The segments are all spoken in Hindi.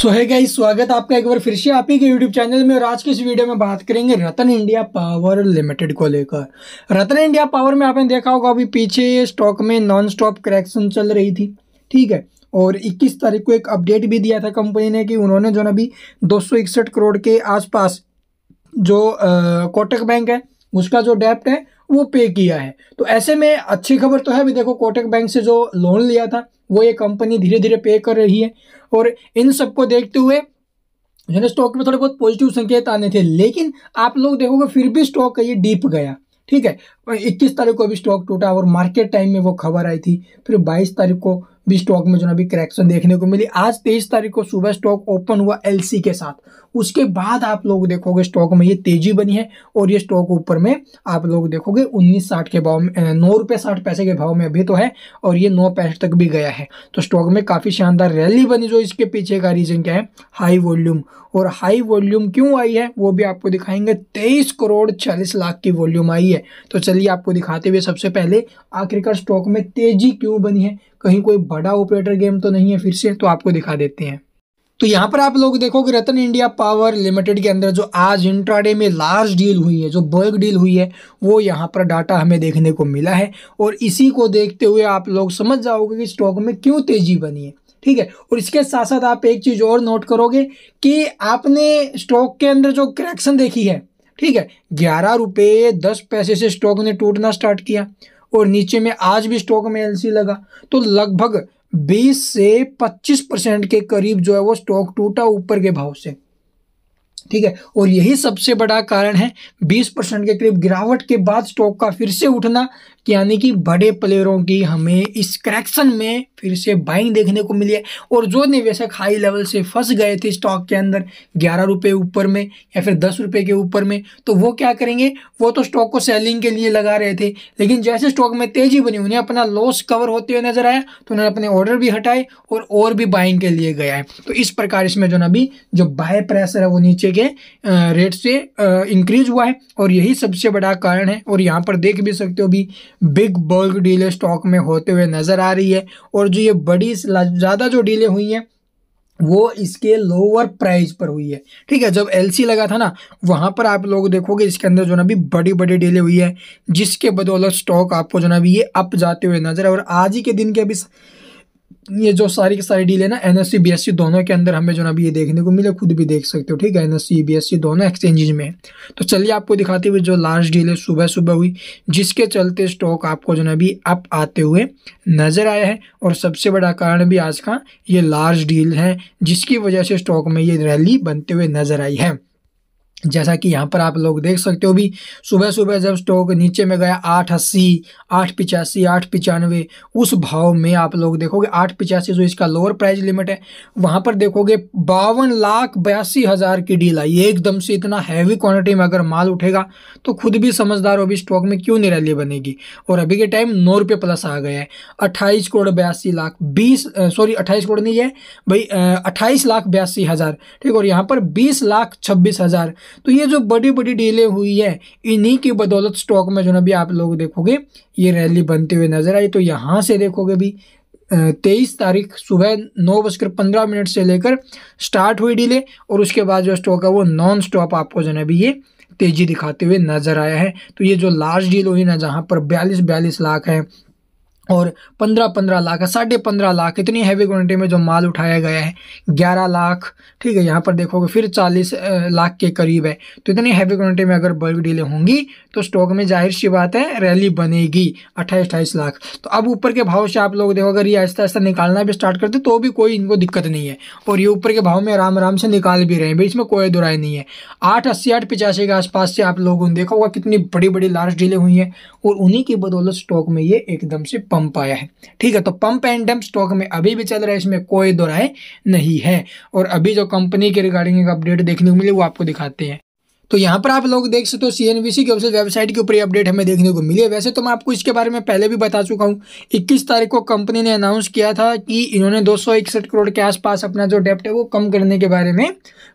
सो है गाइस स्वागत आपका एक बार फिर से आप ही के यूट्यूब चैनल में और आज की इस वीडियो में बात करेंगे रतन इंडिया पावर लिमिटेड को लेकर रतन इंडिया पावर में आपने देखा होगा अभी पीछे स्टॉक में नॉन स्टॉप करेक्शन चल रही थी ठीक है और 21 तारीख को एक अपडेट भी दिया था कंपनी ने कि उन्होंने जो ना अभी दो करोड़ के आसपास जो कोटक बैंक है उसका जो डेप्ट है वो पे किया है तो ऐसे में अच्छी खबर तो है भी देखो कोटक बैंक से जो लोन लिया था वो ये कंपनी धीरे धीरे पे कर रही है और इन सबको देखते हुए जो स्टॉक में थोड़े बहुत पॉजिटिव संकेत आने थे लेकिन आप लोग देखोगे फिर भी स्टॉक ये डीप गया ठीक है इक्कीस तारीख को अभी स्टॉक टूटा और मार्केट टाइम में वो खबर आई थी फिर बाईस तारीख को भी स्टॉक में जो है अभी करेक्शन देखने को मिली आज तेईस तारीख को सुबह स्टॉक ओपन हुआ एल के साथ उसके बाद आप लोग देखोगे स्टॉक में ये तेजी बनी है और ये स्टॉक ऊपर में आप लोग देखोगे उन्नीस साठ के भाव में नौ रुपये साठ पैसे के भाव में अभी तो है और ये नौ पैसे तक भी गया है तो स्टॉक में काफ़ी शानदार रैली बनी जो इसके पीछे का रीज़न क्या है हाई वॉल्यूम और हाई वॉल्यूम क्यों आई है वो भी आपको दिखाएंगे तेईस करोड़ चालीस लाख की वॉल्यूम आई है तो चलिए आपको दिखाते हुए सबसे पहले आखिरकार स्टॉक में तेजी क्यों बनी है कहीं कोई बड़ा ऑपरेटर गेम तो नहीं है फिर से तो आपको दिखा देते हैं तो यहाँ पर आप लोग देखो कि रतन इंडिया पावर लिमिटेड के अंदर जो आज इंट्राडे में लार्ज डील हुई है जो बल्क डील हुई है वो यहाँ पर डाटा हमें देखने को मिला है और इसी को देखते हुए आप लोग समझ जाओगे कि स्टॉक में क्यों तेजी बनी है ठीक है और इसके साथ साथ आप एक चीज़ और नोट करोगे कि आपने स्टॉक के अंदर जो करेक्शन देखी है ठीक है ग्यारह रुपये दस पैसे से स्टॉक ने टूटना स्टार्ट किया और नीचे में आज भी स्टॉक में एलसी लगा तो लगभग 20 से 25 परसेंट के करीब जो है वो स्टॉक टूटा ऊपर के भाव से ठीक है और यही सबसे बड़ा कारण है 20 परसेंट के करीब गिरावट के बाद स्टॉक का फिर से उठना यानी कि बड़े प्लेयरों की हमें इस करेक्शन में फिर से बाइंग देखने को मिली है और जो निवेशक हाई लेवल से फंस गए थे स्टॉक के अंदर ग्यारह रुपये ऊपर में या फिर दस रुपये के ऊपर में तो वो क्या करेंगे वो तो स्टॉक को सेलिंग के लिए लगा रहे थे लेकिन जैसे स्टॉक में तेज़ी बनी उन्हें अपना लॉस कवर होते हुए नजर आया तो उन्होंने अपने ऑर्डर भी हटाए और और भी बाइंग के लिए गया है तो इस प्रकार इसमें जो ना अभी जो बाय प्रेशर है वो नीचे के रेट से इंक्रीज हुआ है और यही सबसे बड़ा कारण है और यहाँ पर देख भी सकते हो अभी बिग बल्क डीलें स्टॉक में होते हुए नज़र आ रही है और जो ये बड़ी ज़्यादा जो डीलें हुई हैं वो इसके लोअर प्राइस पर हुई है ठीक है जब एलसी लगा था ना वहाँ पर आप लोग देखोगे इसके अंदर जो ना भी बड़ी बड़ी डीले हुई है जिसके बदौलत स्टॉक आपको जो ना भी ये अप जाते हुए नज़र है और आज ही के दिन के अभी ये जो सारी की सारी डील है ना N S E B S E दोनों के अंदर हमें जो ना अभी ये देखने को मिले खुद भी देख सकते हो ठीक है N S E B S E दोनों एक्सचेंजेज में तो चलिए आपको दिखाते हुए जो लास्ट डील है सुबह सुबह हुई जिसके चलते स्टॉक आपको जो ना अभी अप आते हुए नज़र आया है और सबसे बड़ा कारण भी आज का ये लार्ज डील है जिसकी वजह से स्टॉक में ये रैली बनते हुए नज़र आई है जैसा कि यहाँ पर आप लोग देख सकते हो भी सुबह सुबह जब स्टॉक नीचे में गया आठ अस्सी आठ पिचासी आठ पचानवे उस भाव में आप लोग देखोगे आठ पिचासी जो इसका लोअर प्राइस लिमिट है वहाँ पर देखोगे बावन लाख बयासी हज़ार की डील आई एकदम से इतना हैवी क्वांटिटी में अगर माल उठेगा तो खुद भी समझदार हो स्टॉक में क्यों नहीं रैली बनेगी और अभी के टाइम नौ रुपये प्लस आ गया है अट्ठाईस करोड़ बयासी लाख बीस सॉरी अट्ठाईस करोड़ नहीं है भाई अट्ठाईस लाख बयासी हज़ार ठीक और यहाँ पर बीस लाख छब्बीस हज़ार तो ये जो बड़ी बड़ी डीलें हुई है इन्हीं की बदौलत स्टॉक में जो ना भी आप लोग देखोगे ये रैली बनते हुए नजर आई तो यहाँ से देखोगे भी तेईस तारीख सुबह नौ बजकर पंद्रह मिनट से लेकर स्टार्ट हुई डीले और उसके बाद जो स्टॉक है वो नॉन स्टॉप आपको जो है अभी ये तेज़ी दिखाते हुए नज़र आया है तो ये जो लार्ज डील हुई ना जहाँ पर बयालीस बयालीस लाख है और पंद्रह पंद्रह लाख साढ़े पंद्रह लाख इतनी हैवी क्वान्टिटी में जो माल उठाया गया है ग्यारह लाख ठीक है यहाँ पर देखोगे फिर चालीस लाख के करीब है तो इतनी हैवी क्वान्टिटी में अगर बल्क डीलें होंगी तो स्टॉक में जाहिर सी बात है रैली बनेगी अट्ठाईस अट्ठाईस लाख तो अब ऊपर के भाव से आप लोग देखो अगर ये आहिस्ता आहिस्ता निकालना भी स्टार्ट करते तो भी कोई इनको दिक्कत नहीं है और ये ऊपर के भाव में आराम आराम से निकाल भी रहे हैं इसमें कोई दुराई नहीं है आठ अस्सी आठ पिचासी के आसपास से आप लोगों ने देखा होगा कितनी बड़ी बड़ी लार्ज डीलें हुई हैं और उन्हीं की बदौलत स्टॉक में ये एकदम से पंप आया है ठीक है तो पंप एंड डंप स्टॉक में अभी भी चल रहा है इसमें कोई दो राय नहीं है और अभी जो कंपनी के रिगार्डिंग एक अपडेट देखने को मिली वो आपको दिखाते हैं तो यहाँ पर आप लोग देख सकते हो सी एन बी वेबसाइट के ऊपर ये अपडेट हमें देखने को मिली है वैसे तो मैं आपको इसके बारे में पहले भी बता चुका हूँ इक्कीस तारीख को कंपनी ने अनाउंस किया था कि इन्होंने दो करोड़ के आसपास अपना जो डेप्ट है वो कम करने के बारे में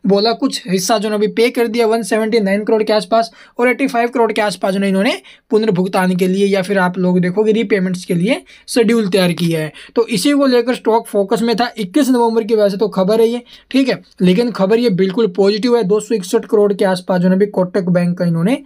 बोला कुछ हिस्सा जो अभी पे कर दिया वन करोड़ के आसपास और एट्टी करोड़ के आसपास जो इन्होंने पुनर्भुगतान के लिए या फिर आप लोग देखोगे रीपेमेंट्स के लिए शेड्यूल तैयार किया है तो इसी को लेकर स्टॉक फोकस में था इक्कीस नवंबर की वजह से तो खबर है ये ठीक है लेकिन खबर ये बिल्कुल पॉजिटिव है दो करोड़ के आसपास जो भी कोटक बैंक का इन्होंने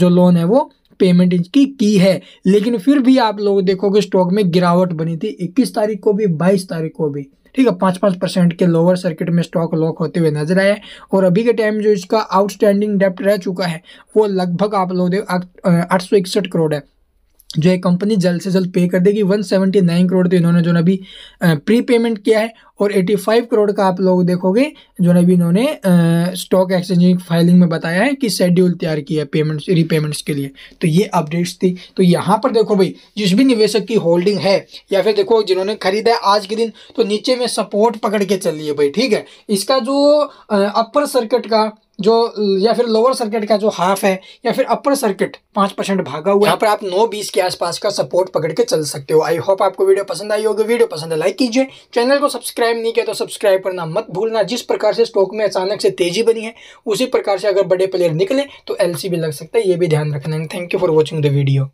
जो लोन है वो पेमेंट इनकी की है लेकिन फिर भी आप लोग देखोगे स्टॉक में गिरावट बनी थी 21 तारीख को भी 22 तारीख को भी ठीक है पाँच पाँच परसेंट के लोअर सर्किट में स्टॉक लॉक होते हुए नजर आए और अभी के टाइम जो इसका आउटस्टैंडिंग डेप्ट रह चुका है वो लगभग आप लोग आठ सौ इकसठ करोड़ है जो है कंपनी जल्द से जल्द पे कर देगी 179 करोड़ तो इन्होंने जो ना अभी प्री पेमेंट किया है और 85 करोड़ का आप लोग देखोगे जो ना अभी इन्होंने स्टॉक एक्सचेंज फाइलिंग में बताया है कि शेड्यूल तैयार किया है पेमेंट्स रीपेमेंट्स के लिए तो ये अपडेट्स थी तो यहाँ पर देखो भाई जिस भी निवेशक की होल्डिंग है या फिर देखो जिन्होंने खरीदा है आज के दिन तो नीचे में सपोर्ट पकड़ के चलिए भाई ठीक है इसका जो अपर सर्किट का जो या फिर लोअर सर्किट का जो हाफ है या फिर अपर सर्किट पाँच परसेंट भागा हुआ है यहाँ पर आप नौ बीस के आसपास का सपोर्ट पकड़ के चल सकते हो आई होप आपको वीडियो पसंद आई होगी वीडियो पसंद है लाइक कीजिए चैनल को सब्सक्राइब नहीं किया तो सब्सक्राइब करना मत भूलना जिस प्रकार से स्टॉक में अचानक से तेजी बनी है उसी प्रकार से अगर बड़े प्लेयर निकले तो एल भी लग सकता है ये भी ध्यान रखना thank you for watching the video